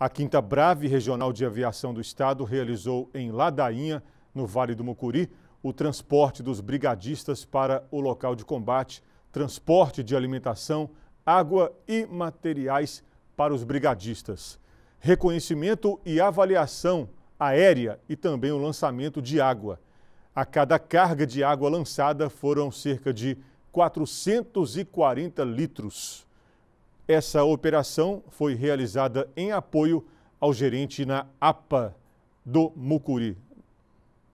A 5 Brave Regional de Aviação do Estado realizou em Ladainha, no Vale do Mucuri, o transporte dos brigadistas para o local de combate, transporte de alimentação, água e materiais para os brigadistas, reconhecimento e avaliação aérea e também o lançamento de água. A cada carga de água lançada foram cerca de 440 litros. Essa operação foi realizada em apoio ao gerente na APA do Mucuri.